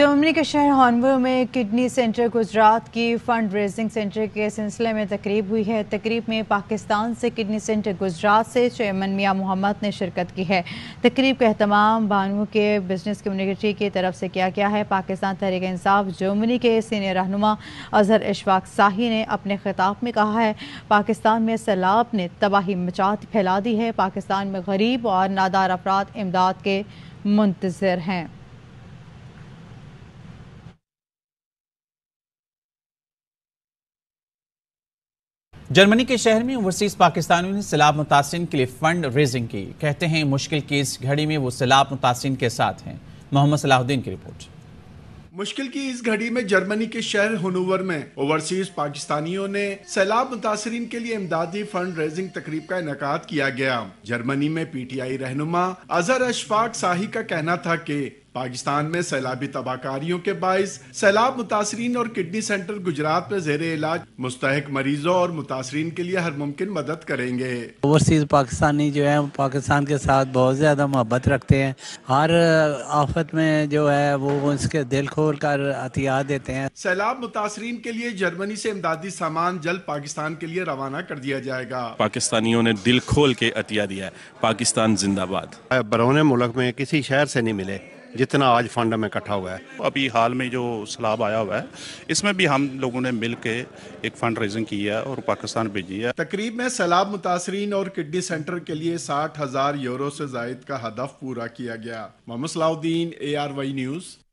Germany के शहर हॉनवर में किडनी सेंटर गुजरात की फंड रेजिंग सेंटर के सिलसिले में तकरीब हुई है तकरीब में पाकिस्तान से किडनी सेंटर गुजरात से चेयरमैन मियाँ मोहम्मद ने शिरकत की है तकरीब का अहतमाम बानू के बिजनेस कम्युनिटी की तरफ से किया गया है पाकिस्तान तहरीक इंसाफ जर्मनी के सीनियर रहनुमा अजहर इशफाक साही ने अपने खिताब में कहा है पाकिस्तान में सैलाब ने तबाही मचात फैला दी है पाकिस्तान में गरीब और नादार अफराद इमदाद के मुंतजर हैं जर्मनी के शहर में ओवरसीज पाकिस्तानियों ने सैलाब मुतासन के लिए फंड रेजिंग की कहते हैं मुश्किल की इस घड़ी में वो सैलाब मुतासन के साथ हैं मोहम्मद सलाहुद्दीन की रिपोर्ट मुश्किल की इस घड़ी में जर्मनी के शहर हनूवर में ओवरसीज पाकिस्तानियों ने सैलाब मुतासरीन के लिए इमदादी फंड रेजिंग तकरीब का इनका किया गया जर्मनी में पीटीआई रहनुमा अजहर अशफाक शाही का कहना था कि पाकिस्तान में सैलाबी तबाहकारियों के बायस सैलाब मुतासरीन और किडनी सेंटर गुजरात में जेर इलाज मुस्तक मरीजों और मुतासरीन के लिए हर मुमकिन मदद करेंगे ओवरसीज पाकिस्तानी जो है पाकिस्तान के साथ बहुत ज़्यादा मोहब्बत रखते हैं हर आफत में जो है वो उसके दिल खोल कर हथियार देते हैं सैलाब मुतासरीन के लिए जर्मनी से इमदादी सामान जल्द पाकिस्तान के लिए रवाना कर दिया जाएगा पाकिस्तानियों ने दिल खोल के अतिया दिया है पाकिस्तान जिंदाबाद बरौने मुल्क में किसी शहर से नहीं मिले जितना आज फंड में इकट्ठा हुआ है अभी हाल में जो सलाब आया हुआ है इसमें भी हम लोगों ने मिल के एक फंड रेजिंग की है और पाकिस्तान भेजी है तकरीब में सैलाब मुतासरीन और किडनी सेंटर के लिए साठ हजार यूरो से जायद का हदफ पूरा किया गया Mohammad Salahuddin A R Y news